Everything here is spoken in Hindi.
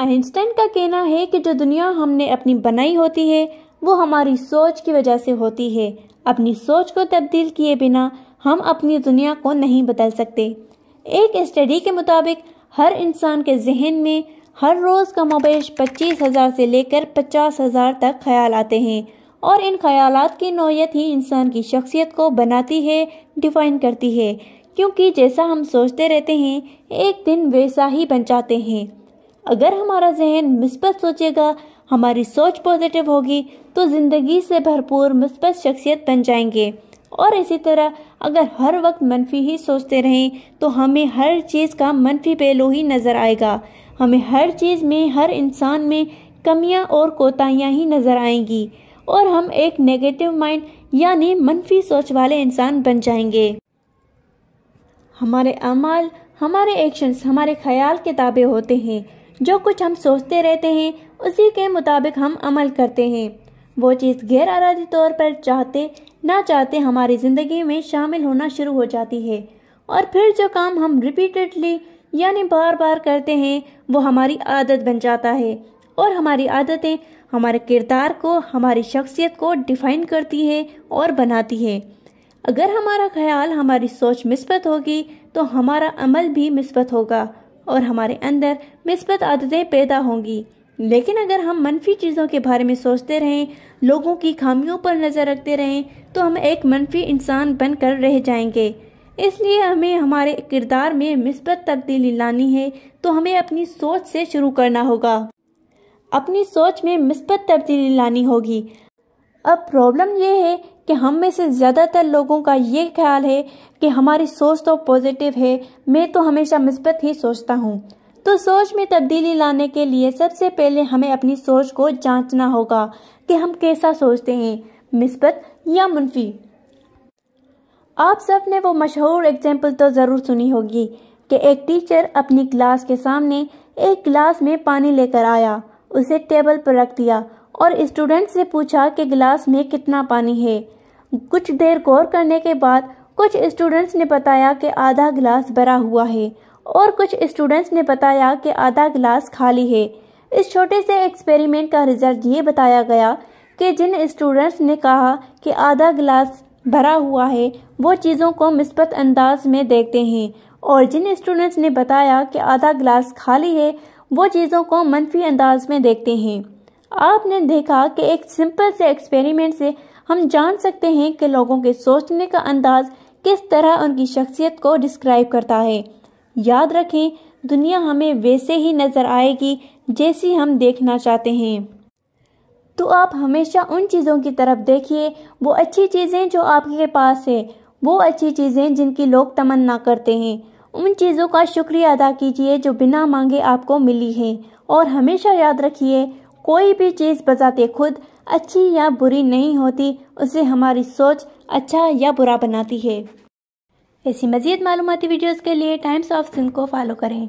आइंस्टाइन का कहना है कि जो दुनिया हमने अपनी बनाई होती है वो हमारी सोच की वजह से होती है अपनी सोच को तब्दील किए बिना हम अपनी दुनिया को नहीं बदल सकते एक स्टडी के मुताबिक हर इंसान के जहन में हर रोज़ का मबेश पच्चीस हज़ार से लेकर पचास हज़ार तक ख्याल आते हैं और इन ख्याल की नोयत ही इंसान की शख्सियत को बनाती है डिफाइन करती है क्योंकि जैसा हम सोचते रहते हैं एक दिन वैसा ही बन जाते हैं अगर हमारा जहन मिसबत सोचेगा हमारी सोच पॉजिटिव होगी तो ज़िंदगी से भरपूर मिसबत शख्सियत बन जाएंगे और इसी तरह अगर हर वक्त मनफी ही सोचते रहें तो हमें हर चीज़ का मनफी पहलू ही नज़र आएगा हमें हर चीज़ में हर इंसान में कमियां और कोताहियां ही नज़र आएंगी और हम एक नेगेटिव माइंड यानी मनफी सोच वाले इंसान बन जाएंगे हमारे अमाल हमारे एक्शंस हमारे ख्याल के ताबे होते हैं जो कुछ हम सोचते रहते हैं उसी के मुताबिक हम अमल करते हैं वो चीज़ गैर आराधी तौर पर चाहते ना चाहते हमारी ज़िंदगी में शामिल होना शुरू हो जाती है और फिर जो काम हम रिपीटेडली यानी बार बार करते हैं वो हमारी आदत बन जाता है और हमारी आदतें हमारे किरदार को हमारी शख्सियत को डिफाइन करती है और बनाती है अगर हमारा ख्याल हमारी सोच मिसबत होगी तो हमारा अमल भी मिसबत होगा और हमारे अंदर मिसबत आदतें पैदा होंगी लेकिन अगर हम मनफी चीज़ों के बारे में सोचते रहें लोगों की खामियों पर नज़र रखते रहें तो हम एक मनफी इंसान बनकर रह जाएंगे इसलिए हमें हमारे किरदार में मिसबत तब्दीली लानी है तो हमें अपनी सोच से शुरू करना होगा अपनी सोच में मिसबत तब्दीली लानी होगी अब प्रॉब्लम यह है कि हम में से ज़्यादातर लोगों का ये ख्याल है कि हमारी सोच तो पॉजिटिव है मैं तो हमेशा मिसबत ही सोचता हूँ तो सोच में तब्दीली लाने के लिए सबसे पहले हमें अपनी सोच को जांचना होगा कि हम कैसा सोचते हैं मिसबत या मनफी आप सब ने वो मशहूर एग्जाम्पल तो ज़रूर सुनी होगी कि एक टीचर अपनी क्लास के सामने एक गिलास में पानी लेकर आया उसे टेबल पर रख दिया और स्टूडेंट से पूछा कि गिलास में कितना पानी है कुछ देर गौर करने के बाद कुछ स्टूडेंट्स ने बताया कि आधा गिलास भरा हुआ है और कुछ स्टूडेंट्स ने बताया कि आधा गिलास खाली है इस छोटे से एक्सपेरिमेंट का रिजल्ट ये बताया गया कि जिन स्टूडेंट्स ने कहा कि आधा गिलास भरा हुआ है वो चीज़ों को मिसबत अंदाज में देखते हैं और जिन स्टूडेंट्स ने बताया कि आधा गिलास खाली है वो चीज़ों को मनफी अंदाज में देखते हैं आपने देखा कि एक सिंपल से एक्सपेरिमेंट से हम जान सकते हैं कि लोगों के सोचने का अंदाज किस तरह उनकी शख्सियत को डिस्क्राइब करता है याद रखें दुनिया हमें वैसे ही नज़र आएगी जैसी हम देखना चाहते हैं तो आप हमेशा उन चीज़ों की तरफ देखिए वो अच्छी चीज़ें जो आपके पास है वो अच्छी चीज़ें जिनकी लोग तमन्ना करते हैं उन चीज़ों का शुक्रिया अदा कीजिए जो बिना मांगे आपको मिली है और हमेशा याद रखिए कोई भी चीज़ बजाते खुद अच्छी या बुरी नहीं होती उसे हमारी सोच अच्छा या बुरा बनाती है ऐसी मज़ीद मालूमती वीडियोज़ के लिए टाइम्स ऑफ सिंध को फॉलो करें